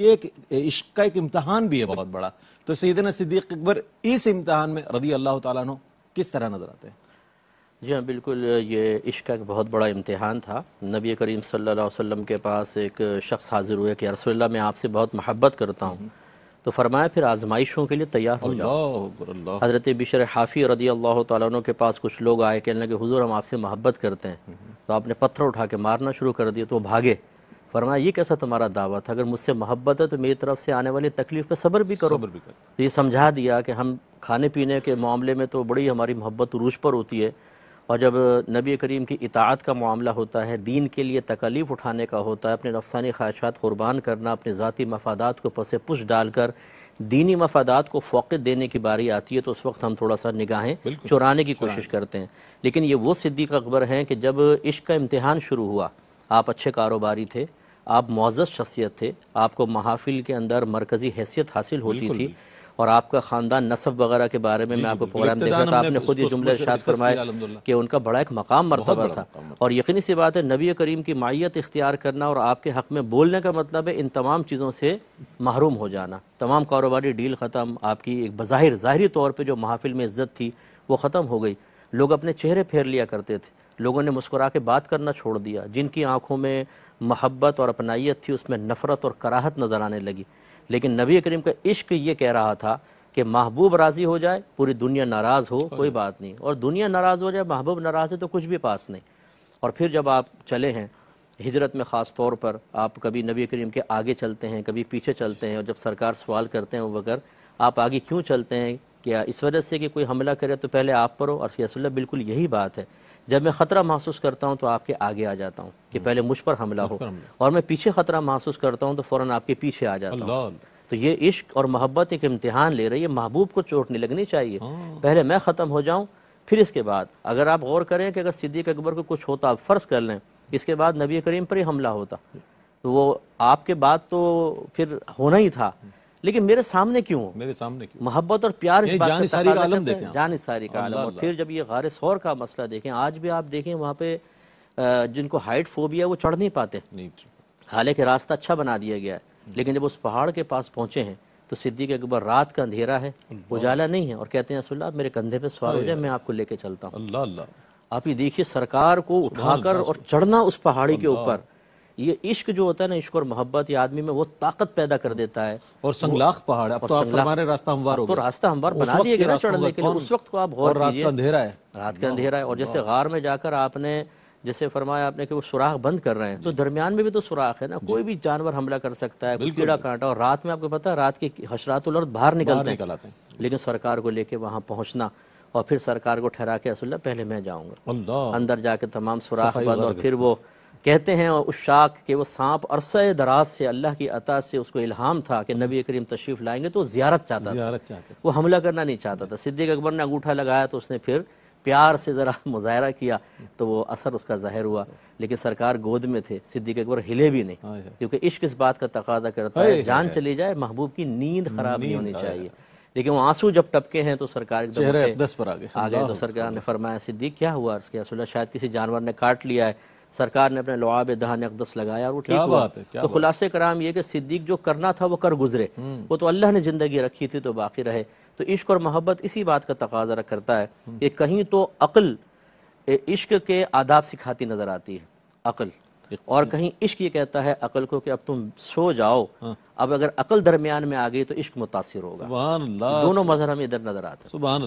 एक इश्क का एक इम्तहान भी है बहुत बड़ा तो सैदना सिद्दीक अकबर इस इम्तहान में रदी अल्लाह तु किस तरह नज़र आते हैं जी हाँ बिल्कुल ये इश्क का एक बहुत बड़ा इम्तहान था नबी करीम सल्लल्लाहु अलैहि वसल्लम के पास एक शख्स हाजिर हुए कि रसोल्ला मैं आपसे बहुत महब्बत करता हूँ हम्म। तो फरमाया फिर आजमाइशों के लिए तैयार हो जाओ हज़रत बिशर हाफ़ी रदी अल्लाह तु के पास कुछ लोग आए कहने लगे हुजूर हम आपसे मोहब्बत करते हैं हम्म। तो आपने पत्थर उठा के मारना शुरू कर दिया तो भागे फरमाया ये कैसा तुम्हारा दावा था अगर मुझसे मोहब्बत है तो मेरी तरफ से आने वाली तकलीफ पर सब्र भी करो सबर भी करो तो ये समझा दिया कि हम खाने पीने के मामले में तो बड़ी हमारी मोहब्बत रूज पर होती है और जब नबी करीम की इतात का मामला होता है दीन के लिए तकलीफ़ उठाने का होता है अपने नफसानी ख्वाहिशात कुर्बान करना अपने ज़ाती मफादात को पसे पुश डालकर दीनी मफादात को फोकत देने की बारी आती है तो उस वक्त हम थोड़ा सा निगाहें चुराने की कोशिश करते हैं लेकिन ये वो सिद्दीक अकबर हैं कि जब इश्क का इम्तहान शुरू हुआ आप अच्छे कारोबारी थे आप मुआज़ शख्सियत थे आपको महाफिल के अंदर मरकज़ी हैसियत हासिल होती थी और आपका ख़ानदान नसब वगैरह के बारे में मैं आपको प्रोग्राम देखा था आपने खुद ये जुमला इशात फरमाया कि उनका बड़ा एक मकाम मरतबा था और यकीनी सी बात है नबी करीम की माइत इख्तियार करना और आपके हक़ में बोलने का मतलब है इन तमाम चीज़ों से महरूम हो जाना तमाम कारोबारी डील ख़त्म आपकी एक बज़ाहिर ज़ाहरी तौर पर जो महाफिल में इज्जत थी वो ख़त्म हो गई लोग अपने चेहरे फेर लिया करते थे लोगों ने मुस्कुरा के बात करना छोड़ दिया जिनकी आंखों में महब्बत और अपनाइत थी उसमें नफ़रत और कराहत नज़र आने लगी लेकिन नबी करीम का इश्क ये कह रहा था कि महबूब राज़ी हो जाए पूरी दुनिया नाराज़ हो कोई बात नहीं और दुनिया नाराज़ हो जाए महबूब नाराज़ है तो कुछ भी पास नहीं और फिर जब आप चले हैं हिजरत में ख़ास तौर पर आप कभी नबी करीम के आगे चलते हैं कभी पीछे चलते हैं और जब सरकार सवाल करते हैं वगैरह आप आगे क्यों चलते हैं कि इस वजह से कि कोई हमला करे तो पहले आप पर हो और फैसल्ला बिल्कुल यही बात है जब मैं ख़तरा महसूस करता हूँ तो आपके आगे आ जाता हूँ कि हम्म। पहले मुझ पर हमला हो और मैं पीछे ख़तरा महसूस करता हूँ तो फौरन आपके पीछे आ जाता हूँ तो ये इश्क और मोहब्बत एक इम्तिहान ले रही है महबूब को चोट नहीं लगनी चाहिए हाँ। पहले मैं ख़त्म हो जाऊँ फिर इसके बाद अगर आप गौर करें कि अगर सिद्दीक अकबर को कुछ होता आप फ़र्ज़ कर लें इसके बाद नबी करीम पर ही हमला होता तो वो आपके बाद तो फिर होना ही था लेकिन मेरे सामने क्यों हो मेरे सामने क्यों मोहब्बत और प्यार इस बात सारी का आलम देखें जान सारी का आलम और फिर जब ये गारे और का मसला देखें आज भी आप देखें वहाँ पे जिनको हाइट फोबिया वो चढ़ नहीं पाते हालांकि रास्ता अच्छा बना दिया गया है हम्म। लेकिन जब उस पहाड़ के पास पहुंचे हैं तो सिद्दीक अकबर रात का अंधेरा है उजाला नहीं है और कहते हैं असल्ला मेरे कंधे पे सवार हो जाए मैं आपको लेके चलता हूँ आप ये देखिए सरकार को उठाकर और चढ़ना उस पहाड़ी के ऊपर ये इश्क जो होता है ना इश्क और मोहब्बत ये आदमी में वो ताकत पैदा कर देता है और संगलाख पहाड़ अब तो आप हमारे रास्ता हमवार तो रास्ता हमवार बना दिए गए चढ़ने के लिए उस वक्त को आप और रात का अंधेरा है रात का अंधेरा है और जैसे गार में जाकर आपने जैसे फरमाया आपने कि वो सुराख बंद कर रहे हैं तो दरमियान में भी तो सुराख है ना कोई भी जानवर हमला कर सकता है कीड़ा कांटा और रात में आपको पता है रात के हशरातुल बाहर निकलते हैं लेकिन सरकार को लेके वहाँ पहुँचना और फिर सरकार को ठहरा के असल्ला पहले मैं जाऊँगा अंदर जाके तमाम सुराख बंद और फिर वो कहते हैं उस शाख के वो सांप अरसा दराज से अल्लाह की अता से उसको इल्हाम था कि नबी करीम तशरीफ़ लाएंगे तो ज्यारत चाहता था चाहते वो हमला करना नहीं चाहता था सिद्दीक अकबर ने अंगूठा लगाया तो उसने फिर प्यार से ज़रा मुजाहरा किया तो वो असर उसका ज़ाहिर हुआ लेकिन सरकार गोद में थे सिद्दीक अकबर हिले भी नहीं हाँ, क्योंकि इश्क इस बात का तकादा करता है जान चली जाए महबूब की नींद खराब नहीं होनी चाहिए लेकिन वो आंसू जब टपके हैं तो सरकार पर आ गए आ गए तो सरकार ने फरमाया सिद्दीक क्या हुआ शायद किसी जानवर ने काट लिया है सरकार ने अपने लुआब दहान अकदस लगाया और ठीक हुआ तो खुलासे कराम ये कि सिद्दीक जो करना था वो कर गुजरे हम्म। वो तो अल्लाह ने ज़िंदगी रखी थी तो बाकी रहे तो इश्क और मोहब्बत इसी बात का तकाजा करता है हम्म। कि कहीं तो अकल इश्क के आदाब सिखाती नज़र आती है अकल और तो- कहीं इश्क ये कहता है अकल को कि अब तुम सो जाओ हाँ। अब अगर अकल दरमियान में आ गई तो इश्क मुतासर होगा दोनों मजहर हमें इधर नजर आते हैं